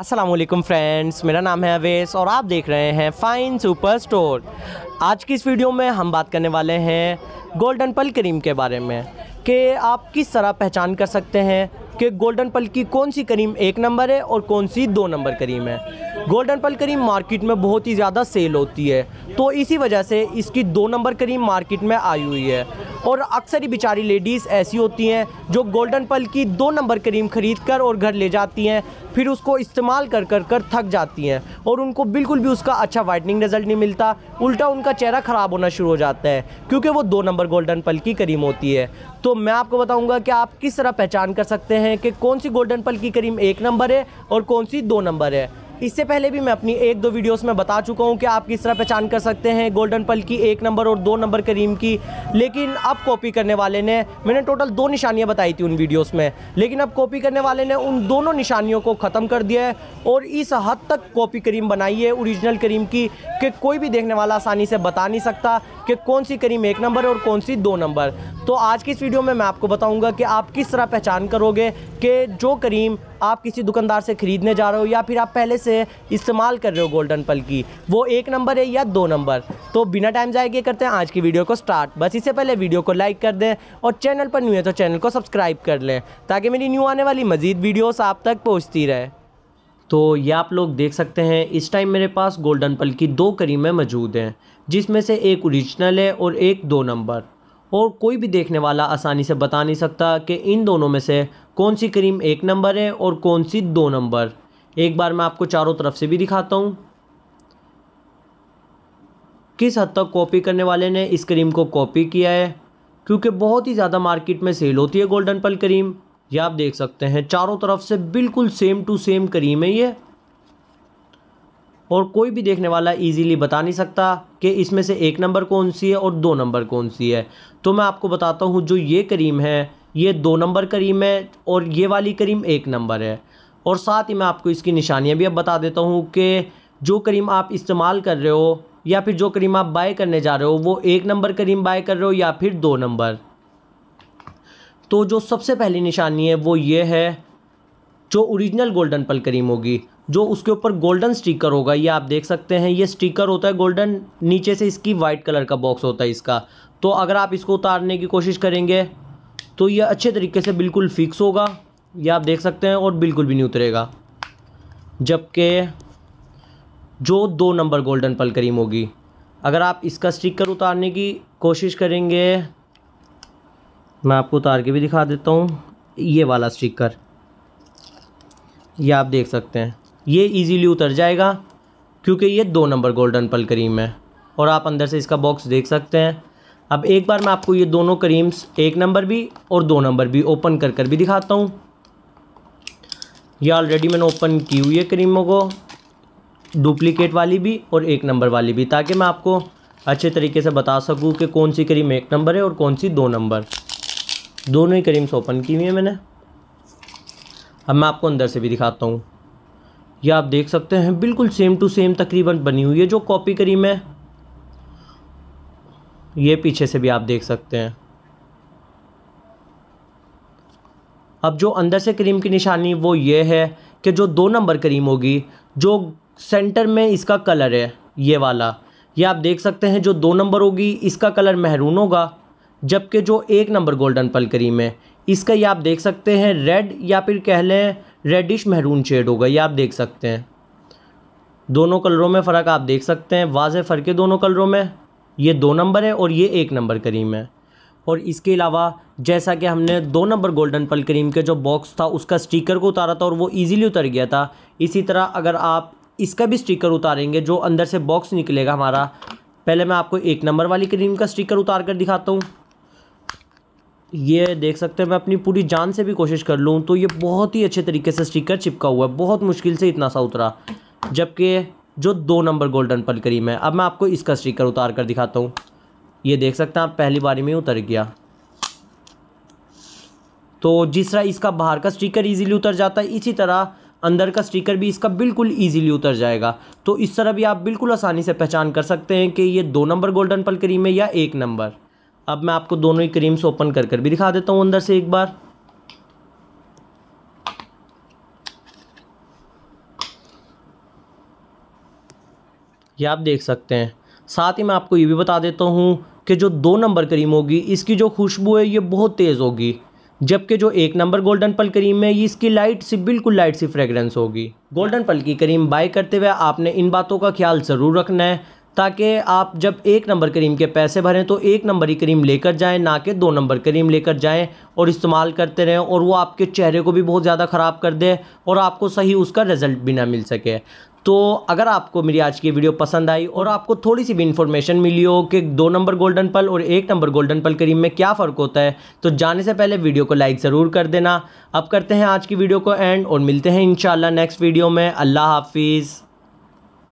Aslam friends मेरा नाम है अवेश और आप देख रहे हैं फाइन सुपर स्टोर आज की इस वीडियो में हम बात करने वाले हैं गोल्डन पल क्रीम के बारे में कि आप किस तरह पहचान कर सकते हैं कि गोल्डन पल की कौन सी करीम एक नंबर है और कौन सी दो नंबर करीम है गोल्डन पल करीम मार्केट में बहुत ही ज़्यादा सेल होती है तो इसी वजह से इसकी दो नंबर करीम मार्केट में आई हुई है और अक्सर ही बेचारी लेडीज़ ऐसी होती हैं जो गोल्डन पल की दो नंबर क्रीम खरीद कर और घर ले जाती हैं फिर उसको इस्तेमाल कर कर कर थक जाती हैं और उनको बिल्कुल भी उसका अच्छा वाइटनिंग रिजल्ट नहीं मिलता उल्टा उनका चेहरा ख़राब होना शुरू हो जाता है क्योंकि वो दो नंबर गोल्डन पल की करीम होती है तो मैं आपको बताऊंगा कि आप किस तरह पहचान कर सकते हैं कि कौन सी गोल्डन पल की करीम एक नंबर है और कौन सी दो नंबर है इससे पहले भी मैं अपनी एक दो वीडियोस में बता चुका हूँ कि आप किस तरह पहचान कर सकते हैं गोल्डन पल की एक नंबर और दो नंबर करीम की लेकिन अब कॉपी करने वाले ने मैंने टोटल दो निशानियाँ बताई थी उन वीडियोज़ में लेकिन अब कॉपी करने वाले ने उन दोनों निशानियों को ख़त्म कर दिया है और इस हद तक कॉपी करीम बनाई है औरिजिनल करीम की कि कोई भी देखने वाला आसानी से बता नहीं सकता कि कौन सी करीम एक नंबर और कौन सी दो नंबर तो आज की इस वीडियो में मैं आपको बताऊंगा कि आप किस तरह पहचान करोगे कि जो करीम आप किसी दुकानदार से ख़रीदने जा रहे हो या फिर आप पहले से इस्तेमाल कर रहे हो गोल्डन पल की वो एक नंबर है या दो नंबर तो बिना टाइम जाए के करते हैं आज की वीडियो को स्टार्ट बस इससे पहले वीडियो को लाइक कर दें और चैनल पर न्यू है तो चैनल को सब्सक्राइब कर लें ताकि मेरी न्यू आने वाली मज़ीद वीडियोस आप तक पहुँचती रहे तो ये आप लोग देख सकते हैं इस टाइम मेरे पास गोल्डन पल की दो करीमें मौजूद हैं जिसमें से एक ओरिजिनल है और एक दो नंबर और कोई भी देखने वाला आसानी से बता नहीं सकता कि इन दोनों में से कौन सी क्रीम एक नंबर है और कौन सी दो नंबर एक बार मैं आपको चारों तरफ से भी दिखाता हूँ किस हद तक कॉपी करने वाले ने इस क्रीम को कॉपी किया है क्योंकि बहुत ही ज़्यादा मार्केट में सेल होती है गोल्डन पल क्रीम ये आप देख सकते हैं चारों तरफ से बिल्कुल सेम टू सेम क्रीम है ये और कोई भी देखने वाला इजीली बता नहीं सकता कि इसमें से एक नंबर कौन सी है और दो नंबर कौन सी है तो मैं आपको बताता हूँ जो ये करीम है ये दो नंबर करीम है और ये वाली करीम एक नंबर है और साथ ही मैं आपको इसकी निशानियाँ भी अब बता देता हूँ कि जो करीम आप इस्तेमाल कर रहे हो या फिर जो करीम आप बाय करने जा रहे हो वो एक नंबर करीम बाय कर रहे हो या फिर दो नंबर तो जो सबसे पहली निशानी है वो ये है जो ओरिजिनल गोल्डन पल करीम होगी जो उसके ऊपर गोल्डन स्टिकर होगा ये आप देख सकते हैं ये स्टिकर होता है गोल्डन नीचे से इसकी वाइट कलर का बॉक्स होता है इसका तो अगर आप इसको उतारने की कोशिश करेंगे तो ये अच्छे तरीके से बिल्कुल फिक्स होगा ये आप देख सकते हैं और बिल्कुल भी नहीं उतरेगा जबकि जो दो नंबर गोल्डन पल करीम होगी अगर आप इसका स्टिकर उतारने की कोशिश करेंगे मैं आपको उतार के भी दिखा देता हूँ ये वाला स्टिकर ये आप देख सकते हैं ये इजीली उतर जाएगा क्योंकि ये दो नंबर गोल्डन पल करीम है और आप अंदर से इसका बॉक्स देख सकते हैं अब एक बार मैं आपको ये दोनों करीम्स एक नंबर भी और दो नंबर भी ओपन कर कर भी दिखाता हूँ ये ऑलरेडी मैंने ओपन की हुई है करीमों को डुप्लीकेट वाली भी और एक नंबर वाली भी ताकि मैं आपको अच्छे तरीके से बता सकूँ कि कौन सी करीम एक नंबर है और कौन सी दो नंबर दोनों ही करीम्स ओपन की हुई है मैंने अब मैं आपको अंदर से भी दिखाता हूँ ये आप देख सकते हैं बिल्कुल सेम टू सेम तकरीबन बनी हुई है जो कॉपी करी मैं ये पीछे से भी आप देख सकते हैं अब जो अंदर से क्रीम की निशानी वो ये है कि जो दो नंबर क्रीम होगी जो सेंटर में इसका कलर है ये वाला ये आप देख सकते हैं जो दो नंबर होगी इसका कलर महरून होगा जबकि जो एक नंबर गोल्डन पल क्रीम है इसका ये आप देख सकते हैं रेड या फिर कह लें रेडिश महरून शेड होगा ये आप देख सकते हैं दोनों कलरों में फ़र्क आप देख सकते हैं वाज फ़र्क है दोनों कलरों में ये दो नंबर है और ये एक नंबर करीम है और इसके अलावा जैसा कि हमने दो नंबर गोल्डन पल क्रीम के जो बॉक्स था उसका स्टिकर को उतारा था और वो इजीली उतर गया था इसी तरह अगर आप इसका भी स्टिकर उतारेंगे जो अंदर से बॉक्स निकलेगा हमारा पहले मैं आपको एक नंबर वाली क्रीम का स्टिकर उतार कर दिखाता हूँ ये देख सकते हैं मैं अपनी पूरी जान से भी कोशिश कर लूँ तो ये बहुत ही अच्छे तरीके से स्टिकर चिपका हुआ है बहुत मुश्किल से इतना सा उतरा जबकि जो दो नंबर गोल्डन पल करीम है अब मैं आपको इसका स्टिकर उतार कर दिखाता हूँ ये देख सकते हैं आप पहली बारी में उतर गया तो जिस तरह इसका बाहर का स्टिकर ईज़िली उतर जाता है इसी तरह अंदर का स्टिकर भी इसका बिल्कुल ईज़िली उतर जाएगा तो इस तरह भी आप बिल्कुल आसानी से पहचान कर सकते हैं कि ये दो नंबर गोल्डन पल करीम है या एक नंबर अब मैं आपको दोनों ही क्रीम्स ओपन कर कर भी दिखा देता हूँ अंदर से एक बार ये आप देख सकते हैं साथ ही मैं आपको ये भी बता देता हूँ कि जो दो नंबर क्रीम होगी इसकी जो खुशबू है ये बहुत तेज़ होगी जबकि जो एक नंबर गोल्डन पल क्रीम है ये इसकी लाइट सी बिल्कुल लाइट सी फ्रेगरेंस होगी गोल्डन पल की क्रीम बाय करते हुए आपने इन बातों का ख्याल ज़रूर रखना है ताकि आप जब एक नंबर करीम के पैसे भरें तो एक नंबर ही करीम लेकर जाएं ना कि दो नंबर करीम लेकर जाएं और इस्तेमाल करते रहें और वो आपके चेहरे को भी बहुत ज़्यादा ख़राब कर दे और आपको सही उसका रिज़ल्ट भी ना मिल सके तो अगर आपको मेरी आज की वीडियो पसंद आई और आपको थोड़ी सी भी इन्फॉर्मेशन मिली हो कि दो नंबर गोल्डन पल और एक नंबर गोल्डन पल करीम में क्या फ़र्क होता है तो जाने से पहले वीडियो को लाइक ज़रूर कर देना अब करते हैं आज की वीडियो को एंड और मिलते हैं इन नेक्स्ट वीडियो में अल्लाह हाफिज़